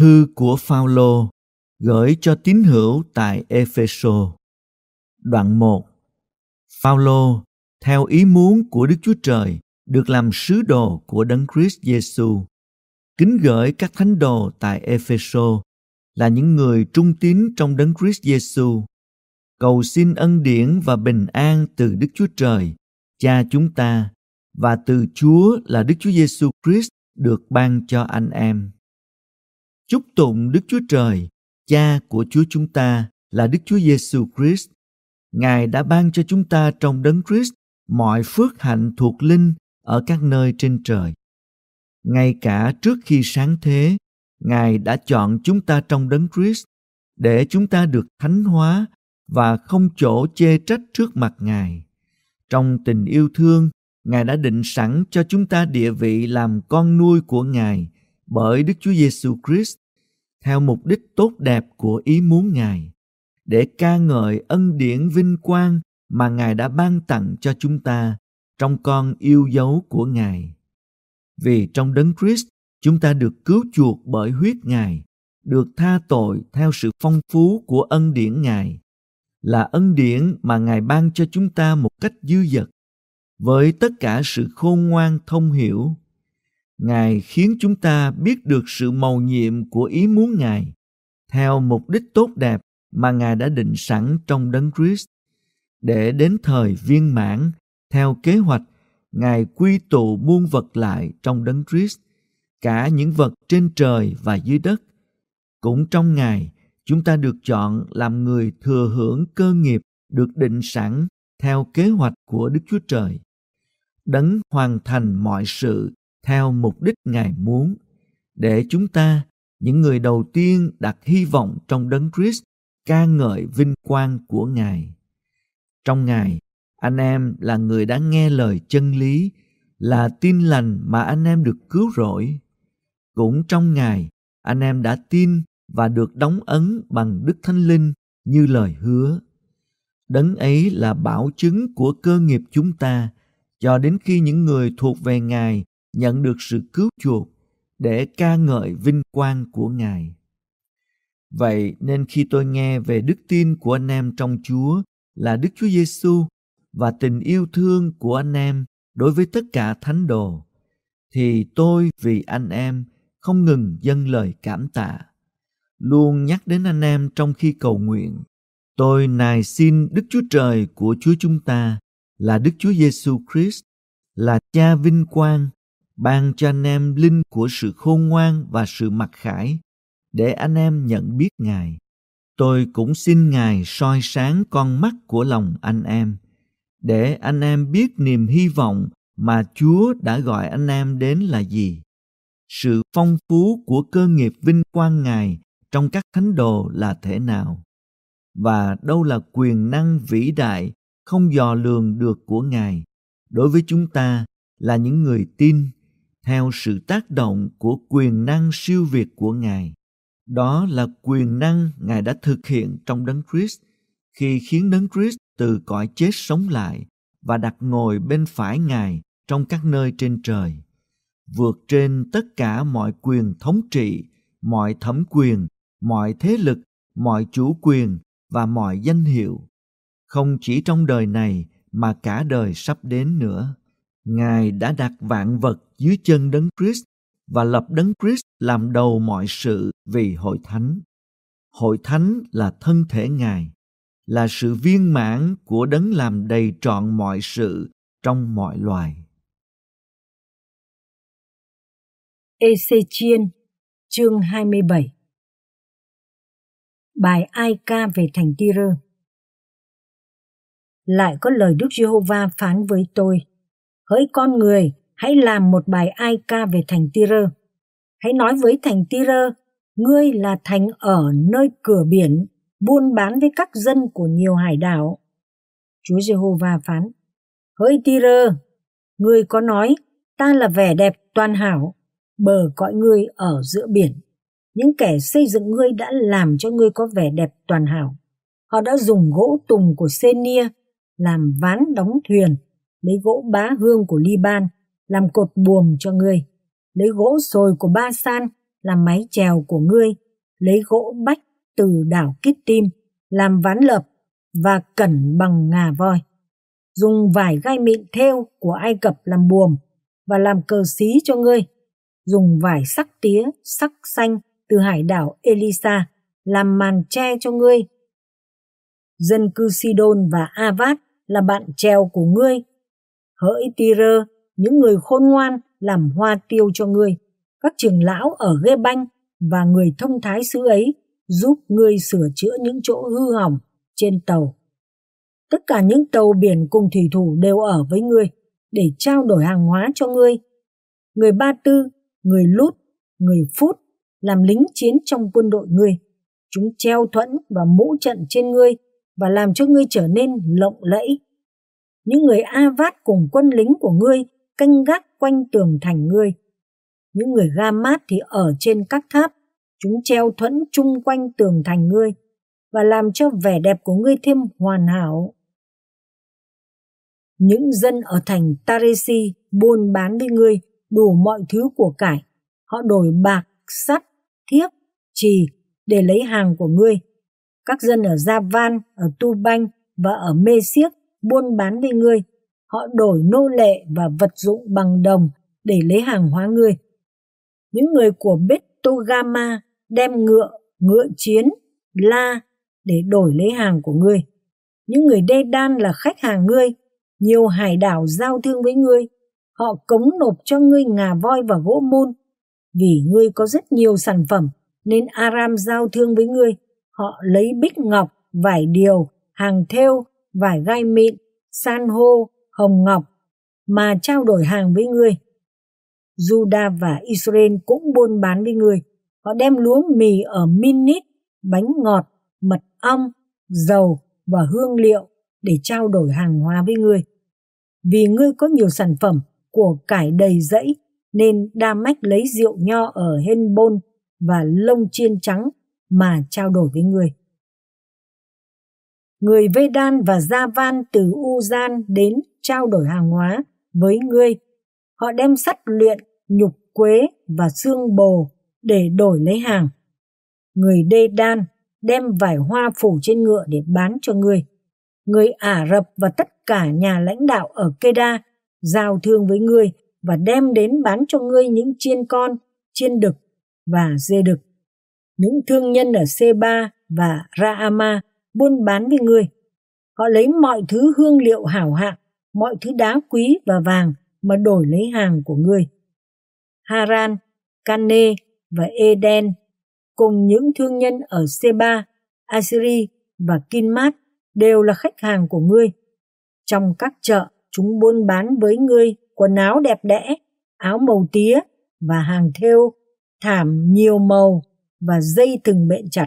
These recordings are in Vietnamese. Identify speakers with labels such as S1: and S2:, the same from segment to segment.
S1: Thư của Phaolô gửi cho tín hữu tại Epheso. Đoạn 1. Phaolô theo ý muốn của Đức Chúa Trời được làm sứ đồ của Đấng Christ Giêsu. Kính gửi các thánh đồ tại Epheso là những người trung tín trong Đấng Christ Giêsu. Cầu xin ân điển và bình an từ Đức Chúa Trời, Cha chúng ta và từ Chúa là Đức Chúa Giêsu Christ được ban cho anh em. Chúc tụng Đức Chúa Trời, Cha của Chúa chúng ta là Đức Chúa Giêsu Christ. Ngài đã ban cho chúng ta trong đấng Christ mọi phước hạnh thuộc linh ở các nơi trên trời. Ngay cả trước khi sáng thế, Ngài đã chọn chúng ta trong đấng Christ để chúng ta được thánh hóa và không chỗ chê trách trước mặt Ngài. Trong tình yêu thương, Ngài đã định sẵn cho chúng ta địa vị làm con nuôi của Ngài – bởi Đức Chúa Giêsu Christ theo mục đích tốt đẹp của ý muốn Ngài để ca ngợi ân điển vinh quang mà Ngài đã ban tặng cho chúng ta trong con yêu dấu của Ngài. Vì trong đấng Christ chúng ta được cứu chuộc bởi huyết Ngài, được tha tội theo sự phong phú của ân điển Ngài, là ân điển mà Ngài ban cho chúng ta một cách dư dật, với tất cả sự khôn ngoan thông hiểu Ngài khiến chúng ta biết được sự màu nhiệm của ý muốn Ngài theo mục đích tốt đẹp mà Ngài đã định sẵn trong Đấng Christ để đến thời viên mãn theo kế hoạch Ngài quy tụ muôn vật lại trong Đấng Christ, cả những vật trên trời và dưới đất. Cũng trong Ngài, chúng ta được chọn làm người thừa hưởng cơ nghiệp được định sẵn theo kế hoạch của Đức Chúa Trời. Đấng hoàn thành mọi sự theo mục đích Ngài muốn để chúng ta những người đầu tiên đặt hy vọng trong đấng Christ ca ngợi vinh quang của Ngài. Trong Ngài, anh em là người đã nghe lời chân lý, là tin lành mà anh em được cứu rỗi. Cũng trong Ngài, anh em đã tin và được đóng ấn bằng Đức Thánh Linh như lời hứa. Đấng ấy là bảo chứng của cơ nghiệp chúng ta cho đến khi những người thuộc về Ngài nhận được sự cứu chuộc để ca ngợi vinh quang của Ngài. Vậy nên khi tôi nghe về đức tin của anh em trong Chúa là Đức Chúa Giêsu và tình yêu thương của anh em đối với tất cả thánh đồ thì tôi vì anh em không ngừng dâng lời cảm tạ luôn nhắc đến anh em trong khi cầu nguyện tôi nài xin Đức Chúa Trời của Chúa chúng ta là Đức Chúa Giêsu Christ là Cha vinh quang ban cho anh em linh của sự khôn ngoan và sự mặc khải để anh em nhận biết ngài tôi cũng xin ngài soi sáng con mắt của lòng anh em để anh em biết niềm hy vọng mà chúa đã gọi anh em đến là gì sự phong phú của cơ nghiệp vinh quang ngài trong các thánh đồ là thế nào và đâu là quyền năng vĩ đại không dò lường được của ngài đối với chúng ta là những người tin theo sự tác động của quyền năng siêu việt của Ngài. Đó là quyền năng Ngài đã thực hiện trong Đấng Christ khi khiến Đấng Christ từ cõi chết sống lại và đặt ngồi bên phải Ngài trong các nơi trên trời, vượt trên tất cả mọi quyền thống trị, mọi thẩm quyền, mọi thế lực, mọi chủ quyền và mọi danh hiệu, không chỉ trong đời này mà cả đời sắp đến nữa. Ngài đã đặt vạn vật dưới chân đấng Christ và lập đấng Christ làm đầu mọi sự vì hội thánh. Hội thánh là thân thể Ngài, là sự viên mãn của đấng làm đầy trọn mọi sự trong mọi loài.
S2: Ê-xê-chiên, chương 27 Bài Ai ca về thành ti rơ Lại có lời Đức Giê-hô-va phán với tôi,
S3: Hỡi con người, hãy làm một bài ai ca về thành Tyre. Hãy nói với thành Tyre, ngươi là thành ở nơi cửa biển, buôn bán với các dân của nhiều hải đảo. Chúa Giê-hô-va phán, Hỡi Tyre, ngươi có nói, ta là vẻ đẹp toàn hảo, bờ cõi ngươi ở giữa biển. Những kẻ xây dựng ngươi đã làm cho ngươi có vẻ đẹp toàn hảo. Họ đã dùng gỗ tùng của Senia làm ván đóng thuyền, lấy gỗ bá hương của Liban làm cột buồm cho ngươi, lấy gỗ sồi của Ba San làm mái chèo của ngươi, lấy gỗ bách từ đảo Kít Tim làm ván lợp và cẩn bằng ngà voi. Dùng vải gai mịn theo của Ai Cập làm buồm và làm cờ xí cho ngươi. Dùng vải sắc tía, sắc xanh từ hải đảo Elisa làm màn tre cho ngươi. Dân cư Sidon và Avat là bạn treo của ngươi. Hỡi Tyre những người khôn ngoan làm hoa tiêu cho ngươi. Các trưởng lão ở ghê banh và người thông thái xứ ấy giúp ngươi sửa chữa những chỗ hư hỏng trên tàu. Tất cả những tàu biển cùng thủy thủ đều ở với ngươi để trao đổi hàng hóa cho ngươi. Người Ba Tư, người Lút, người Phút làm lính chiến trong quân đội ngươi. Chúng treo thuẫn và mũ trận trên ngươi và làm cho ngươi trở nên lộng lẫy. Những người A Vát cùng quân lính của ngươi canh gác quanh tường thành ngươi. Những người ga mát thì ở trên các tháp, chúng treo thuẫn chung quanh tường thành ngươi và làm cho vẻ đẹp của ngươi thêm hoàn hảo. Những dân ở thành Taresi buôn bán với ngươi đủ mọi thứ của cải. Họ đổi bạc, sắt, thiếp, trì để lấy hàng của ngươi. Các dân ở Gia Van, ở Tu Banh và ở Mê Siếc buôn bán với ngươi họ đổi nô lệ và vật dụng bằng đồng để lấy hàng hóa ngươi. Những người của Betogama đem ngựa, ngựa chiến, la để đổi lấy hàng của ngươi. Những người Đê Đan là khách hàng ngươi, nhiều hải đảo giao thương với ngươi. Họ cống nộp cho ngươi ngà voi và gỗ môn. Vì ngươi có rất nhiều sản phẩm, nên Aram giao thương với ngươi. Họ lấy bích ngọc, vải điều, hàng thêu, vải gai mịn, san hô, hồng ngọc mà trao đổi hàng với ngươi. Juda và Israel cũng buôn bán với ngươi. Họ đem lúa mì ở Minnit, bánh ngọt, mật ong, dầu và hương liệu để trao đổi hàng hóa với ngươi. Vì ngươi có nhiều sản phẩm của cải đầy rẫy nên Đa Mách lấy rượu nho ở Henbon và lông chiên trắng mà trao đổi với ngươi. Người Vê Đan và Gia Van từ U Gian đến trao đổi hàng hóa với ngươi. Họ đem sắt luyện, nhục quế và xương bồ để đổi lấy hàng. Người Đê Đan đem vải hoa phủ trên ngựa để bán cho ngươi. Người Ả Rập và tất cả nhà lãnh đạo ở Keda giao thương với ngươi và đem đến bán cho ngươi những chiên con, chiên đực và dê đực. Những thương nhân ở Seba và Raama buôn bán với ngươi. Họ lấy mọi thứ hương liệu hảo hạng mọi thứ đá quý và vàng mà đổi lấy hàng của ngươi. Haran, Kane và Eden cùng những thương nhân ở Seba, Assyri và Kinmat đều là khách hàng của ngươi. Trong các chợ, chúng buôn bán với ngươi quần áo đẹp đẽ, áo màu tía và hàng thêu, thảm nhiều màu và dây thừng bện chặt.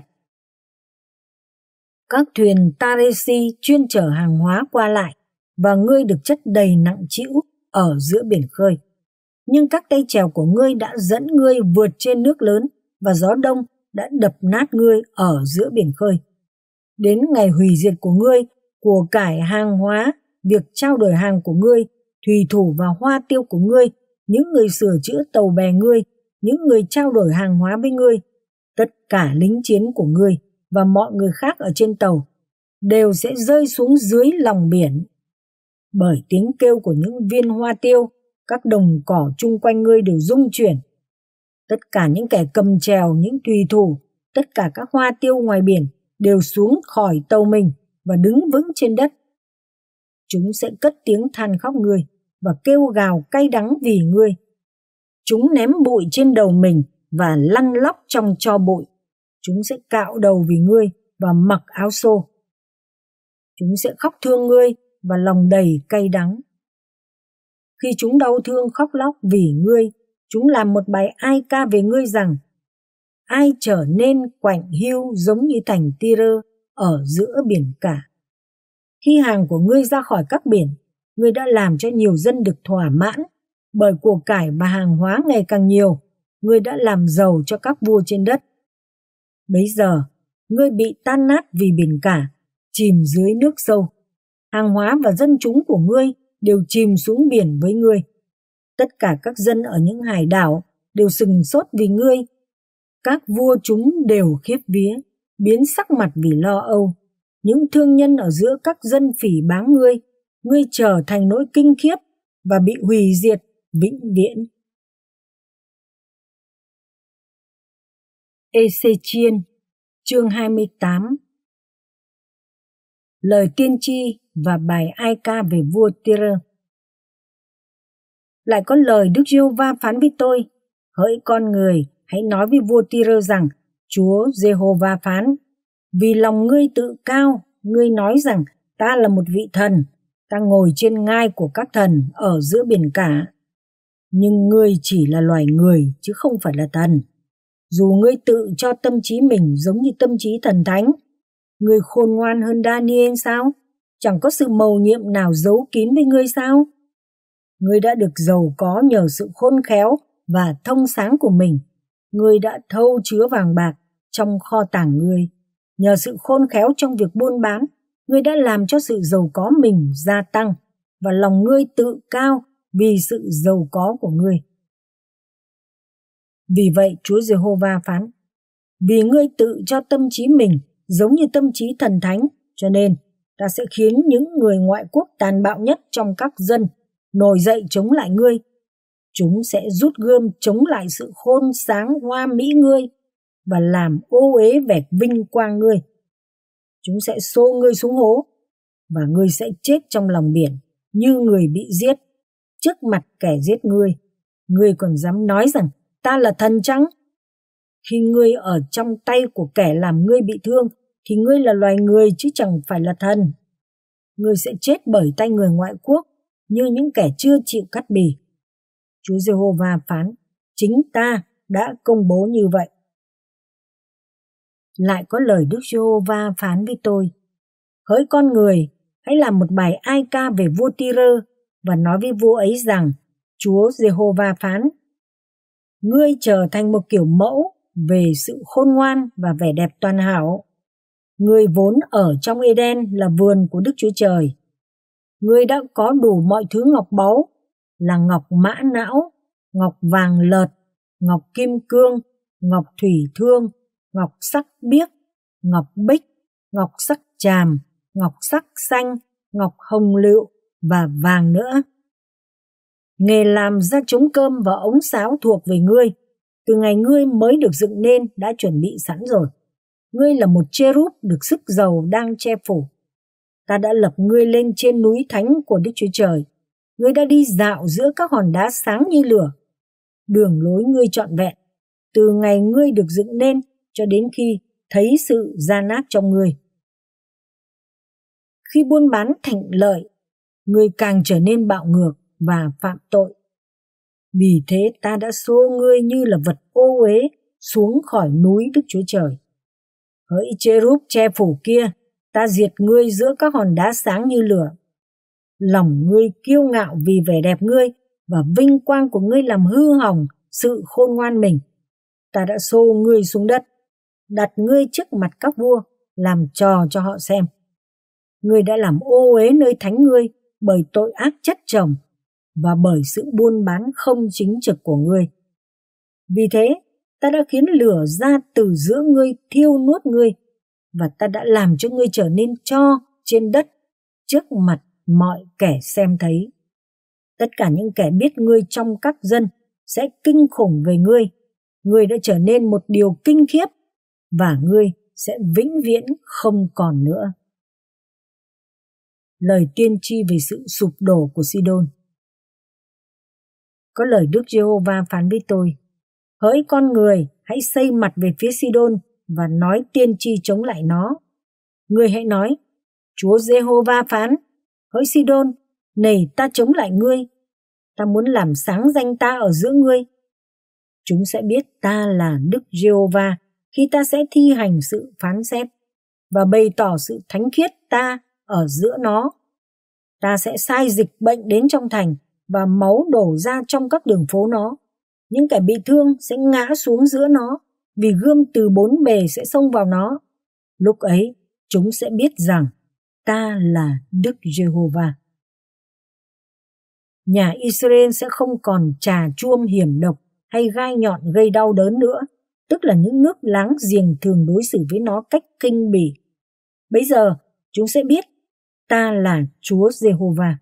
S3: Các thuyền Taresi chuyên chở hàng hóa qua lại và ngươi được chất đầy nặng trĩu ở giữa biển khơi. Nhưng các tay trèo của ngươi đã dẫn ngươi vượt trên nước lớn và gió đông đã đập nát ngươi ở giữa biển khơi. Đến ngày hủy diệt của ngươi, của cải hàng hóa, việc trao đổi hàng của ngươi, thủy thủ và hoa tiêu của ngươi, những người sửa chữa tàu bè ngươi, những người trao đổi hàng hóa với ngươi, tất cả lính chiến của ngươi và mọi người khác ở trên tàu đều sẽ rơi xuống dưới lòng biển bởi tiếng kêu của những viên hoa tiêu, các đồng cỏ chung quanh ngươi đều rung chuyển. Tất cả những kẻ cầm trèo, những tùy thủ, tất cả các hoa tiêu ngoài biển đều xuống khỏi tàu mình và đứng vững trên đất. Chúng sẽ cất tiếng than khóc ngươi và kêu gào cay đắng vì ngươi. Chúng ném bụi trên đầu mình và lăn lóc trong cho bụi. Chúng sẽ cạo đầu vì ngươi và mặc áo xô. Chúng sẽ khóc thương ngươi và lòng đầy cay đắng. Khi chúng đau thương khóc lóc vì ngươi, chúng làm một bài ai ca về ngươi rằng ai trở nên quạnh hiu giống như thành Tyre ở giữa biển cả. Khi hàng của ngươi ra khỏi các biển, ngươi đã làm cho nhiều dân được thỏa mãn, bởi của cải và hàng hóa ngày càng nhiều, ngươi đã làm giàu cho các vua trên đất. Bấy giờ, ngươi bị tan nát vì biển cả, chìm dưới nước sâu hàng hóa và dân chúng của ngươi đều chìm xuống biển với ngươi. Tất cả các dân ở những hải đảo đều sừng sốt vì ngươi. Các vua chúng đều khiếp vía, biến sắc mặt vì lo âu. Những thương
S2: nhân ở giữa các dân phỉ báng ngươi, ngươi trở thành nỗi kinh khiếp và bị hủy diệt vĩnh viễn. Ê Chiên, chương 28 lời tiên tri và bài ai ca về vua Tyre.
S3: Lại có lời Đức Giêsu va phán với tôi, hỡi con người, hãy nói với vua Tyre rằng, Chúa Giê-hô-va phán, vì lòng ngươi tự cao, ngươi nói rằng ta là một vị thần, ta ngồi trên ngai của các thần ở giữa biển cả. Nhưng ngươi chỉ là loài người chứ không phải là thần. Dù ngươi tự cho tâm trí mình giống như tâm trí thần thánh, Ngươi khôn ngoan hơn Daniel sao? Chẳng có sự mầu nhiệm nào giấu kín với ngươi sao? Ngươi đã được giàu có nhờ sự khôn khéo và thông sáng của mình. Ngươi đã thâu chứa vàng bạc trong kho tàng ngươi. Nhờ sự khôn khéo trong việc buôn bán, ngươi đã làm cho sự giàu có mình gia tăng và lòng ngươi tự cao vì sự giàu có của ngươi. Vì vậy Chúa Giê-hô-va phán, vì ngươi tự cho tâm trí mình giống như tâm trí thần thánh, cho nên ta sẽ khiến những người ngoại quốc tàn bạo nhất trong các dân nổi dậy chống lại ngươi. Chúng sẽ rút gươm chống lại sự khôn sáng hoa mỹ ngươi và làm ô uế vẻ vinh quang ngươi. Chúng sẽ xô ngươi xuống hố và ngươi sẽ chết trong lòng biển như người bị giết trước mặt kẻ giết ngươi. Ngươi còn dám nói rằng ta là thần trắng. Khi ngươi ở trong tay của kẻ làm ngươi bị thương thì ngươi là loài người chứ chẳng phải là thần. Ngươi sẽ chết bởi tay người ngoại quốc như những kẻ chưa chịu cắt
S2: bì. Chúa Giê-hô-va phán, chính ta đã công bố như vậy. Lại có lời Đức Giê-hô-va phán với tôi,
S3: hỡi con người, hãy làm một bài ai ca về vua Ti-rơ và nói với vua ấy rằng, Chúa Giê-hô-va phán, ngươi trở thành một kiểu mẫu về sự khôn ngoan và vẻ đẹp toàn hảo. Người vốn ở trong Eden là vườn của Đức Chúa Trời. Người đã có đủ mọi thứ ngọc báu là ngọc mã não, ngọc vàng lợt, ngọc kim cương, ngọc thủy thương, ngọc sắc biếc, ngọc bích, ngọc sắc tràm, ngọc sắc xanh, ngọc hồng lựu và vàng nữa. Nghề làm ra trống cơm và ống sáo thuộc về ngươi, từ ngày ngươi mới được dựng nên đã chuẩn bị sẵn rồi ngươi là một cherub được sức giàu đang che phủ. Ta đã lập ngươi lên trên núi thánh của Đức Chúa Trời. Ngươi đã đi dạo giữa các hòn đá sáng như lửa. Đường lối ngươi trọn vẹn, từ ngày ngươi được dựng nên cho đến khi thấy sự gian nát trong ngươi. Khi buôn bán thành lợi, ngươi càng trở nên bạo ngược và phạm tội. Vì thế ta đã xô ngươi như là vật ô uế xuống khỏi núi Đức Chúa Trời hỡi cherub che phủ kia, ta diệt ngươi giữa các hòn đá sáng như lửa. Lòng ngươi kiêu ngạo vì vẻ đẹp ngươi và vinh quang của ngươi làm hư hỏng sự khôn ngoan mình. Ta đã xô ngươi xuống đất, đặt ngươi trước mặt các vua, làm trò cho họ xem. Ngươi đã làm ô uế nơi thánh ngươi bởi tội ác chất chồng và bởi sự buôn bán không chính trực của ngươi. Vì thế, ta đã khiến lửa ra từ giữa ngươi thiêu nuốt ngươi và ta đã làm cho ngươi trở nên cho trên đất trước mặt mọi kẻ xem thấy. Tất cả những kẻ biết ngươi trong các dân sẽ kinh khủng về ngươi. Ngươi đã trở nên một điều
S2: kinh khiếp và ngươi sẽ vĩnh viễn không còn nữa. Lời tiên tri về sự sụp đổ của Sidon Có lời Đức Giê-hô-va phán với tôi, hỡi con người hãy xây mặt
S3: về phía Sidon và nói tiên tri chống lại nó. Người hãy nói, Chúa giê phán, hỡi Sidon, này ta chống lại ngươi, ta muốn làm sáng danh ta ở giữa ngươi. Chúng sẽ biết ta là Đức giê khi ta sẽ thi hành sự phán xét và bày tỏ sự thánh khiết ta ở giữa nó. Ta sẽ sai dịch bệnh đến trong thành và máu đổ ra trong các đường phố nó những kẻ bị thương sẽ ngã xuống giữa nó vì gươm từ bốn bề sẽ xông vào nó. Lúc ấy, chúng sẽ biết rằng ta là Đức Giê-hô-va.
S2: Nhà Israel
S3: sẽ không còn trà chuông hiểm độc hay gai nhọn gây đau đớn nữa, tức là những nước láng giềng thường đối xử với nó cách kinh bỉ. Bây giờ, chúng sẽ biết ta là Chúa Giê-hô-va.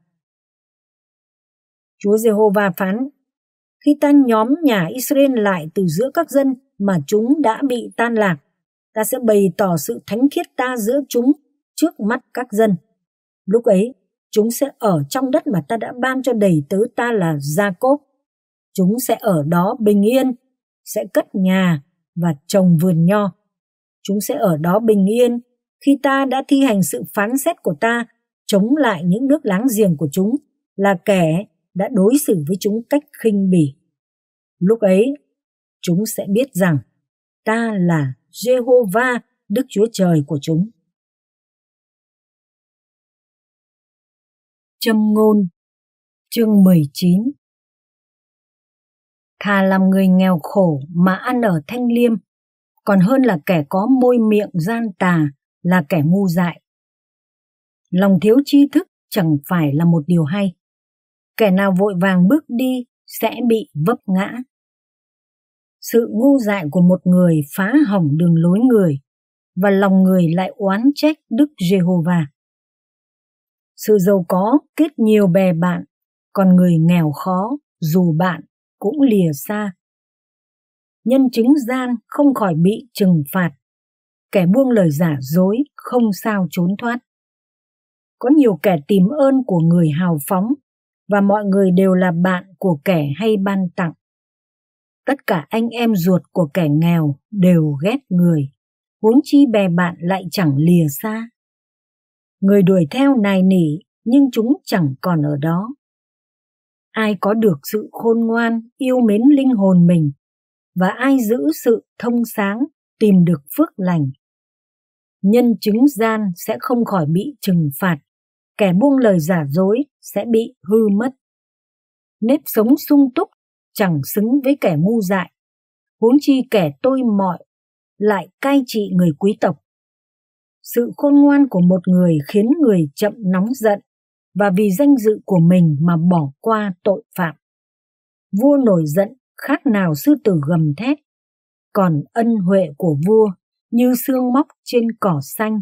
S3: Chúa Giê-hô-va phán khi ta nhóm nhà Israel lại từ giữa các dân mà chúng đã bị tan lạc. Ta sẽ bày tỏ sự thánh khiết ta giữa chúng trước mắt các dân. Lúc ấy, chúng sẽ ở trong đất mà ta đã ban cho đầy tớ ta là Gia Cốp. Chúng sẽ ở đó bình yên, sẽ cất nhà và trồng vườn nho. Chúng sẽ ở đó bình yên khi ta đã thi hành sự phán xét của ta chống lại những nước láng giềng của chúng là kẻ đã đối xử với
S2: chúng cách khinh bỉ. Lúc ấy, chúng sẽ biết rằng ta là Jehovah, Đức Chúa Trời của chúng. Châm ngôn chương 19 Thà làm người nghèo khổ mà ăn ở thanh liêm, còn hơn là kẻ có môi miệng gian tà là kẻ ngu dại.
S3: Lòng thiếu tri thức chẳng phải là một điều hay kẻ nào vội vàng bước đi sẽ bị vấp ngã. Sự ngu dại của một người phá hỏng đường lối người và lòng người lại oán trách Đức Giê-hô-va.
S2: Sự giàu có kết nhiều bè bạn, còn người nghèo khó dù bạn cũng lìa xa. Nhân chứng gian không khỏi
S3: bị trừng phạt, kẻ buông lời giả dối không sao trốn thoát. Có nhiều kẻ tìm ơn của người hào phóng và mọi người đều là bạn của kẻ hay ban tặng. Tất cả anh em ruột của kẻ nghèo đều ghét người, huống chi bè bạn lại chẳng lìa xa. Người đuổi theo nài nỉ nhưng chúng chẳng còn ở đó. Ai có được sự khôn ngoan, yêu mến linh hồn mình và ai giữ sự thông sáng, tìm được phước lành. Nhân chứng gian sẽ không khỏi bị trừng phạt, kẻ buông lời giả dối sẽ bị hư mất. Nếp sống sung túc chẳng xứng với kẻ ngu dại, huống chi kẻ tôi mọi lại cai trị người quý tộc. Sự khôn ngoan của một người khiến người chậm nóng giận và vì danh dự của mình mà bỏ qua tội phạm. Vua nổi giận khác nào sư tử gầm thét, còn ân huệ của vua như xương móc trên cỏ xanh.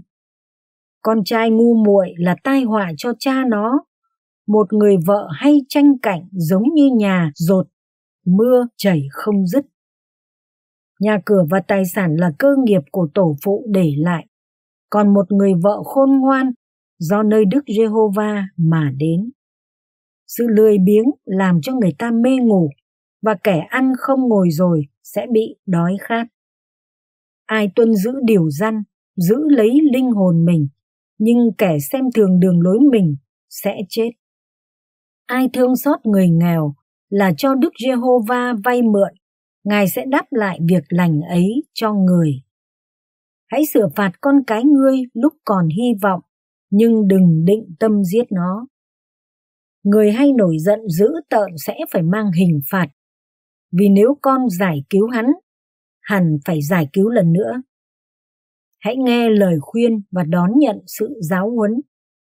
S3: Con trai ngu muội là tai họa cho cha nó, một người vợ hay tranh cảnh giống như nhà rột, mưa chảy không dứt. Nhà cửa và tài sản là cơ nghiệp của tổ phụ để lại, còn một người vợ khôn ngoan do nơi Đức Giê-hô-va mà đến. Sự lười biếng làm cho người ta mê ngủ và kẻ ăn không ngồi rồi sẽ bị đói khát. Ai tuân giữ điều răn, giữ lấy linh hồn mình, nhưng kẻ xem thường đường lối mình sẽ chết ai thương xót người nghèo là cho Đức Giê-hô-va vay mượn, Ngài sẽ đáp lại việc lành ấy cho người. Hãy sửa phạt con cái ngươi lúc còn hy vọng, nhưng đừng định tâm giết nó. Người hay nổi giận dữ tợn sẽ phải mang hình phạt, vì nếu con giải cứu hắn, hẳn phải giải
S2: cứu lần nữa. Hãy nghe lời khuyên và đón nhận sự giáo huấn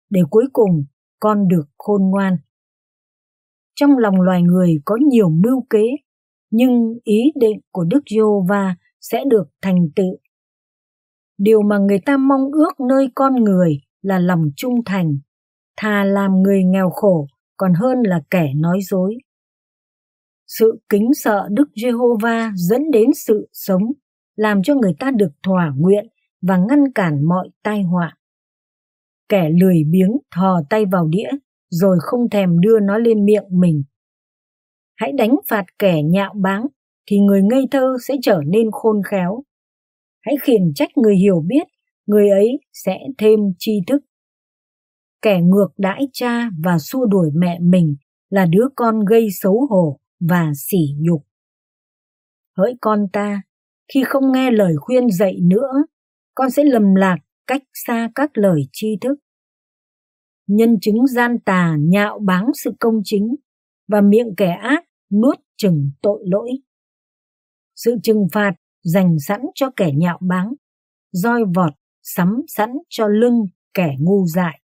S2: để cuối cùng con được khôn ngoan trong lòng loài người
S3: có nhiều mưu kế, nhưng ý định của Đức Giê-hô-va sẽ được thành tựu. Điều mà người ta mong ước nơi con người là lòng trung thành, thà làm người nghèo khổ còn hơn là kẻ nói dối. Sự kính sợ Đức Giê-hô-va dẫn đến sự sống, làm cho người ta được thỏa nguyện và ngăn cản mọi tai họa. Kẻ lười biếng thò tay vào đĩa rồi không thèm đưa nó lên miệng mình. Hãy đánh phạt kẻ nhạo báng thì người ngây thơ sẽ trở nên khôn khéo. Hãy khiển trách người hiểu biết, người ấy sẽ thêm tri thức. Kẻ ngược đãi cha và xua đuổi mẹ mình là đứa con gây xấu hổ và sỉ nhục. Hỡi con ta, khi không nghe lời khuyên dạy nữa, con sẽ lầm lạc cách xa các lời tri thức nhân chứng gian tà nhạo báng sự công chính và miệng kẻ ác nuốt chừng tội lỗi. Sự trừng phạt dành sẵn cho
S2: kẻ nhạo báng, roi vọt sắm sẵn cho lưng kẻ ngu dại.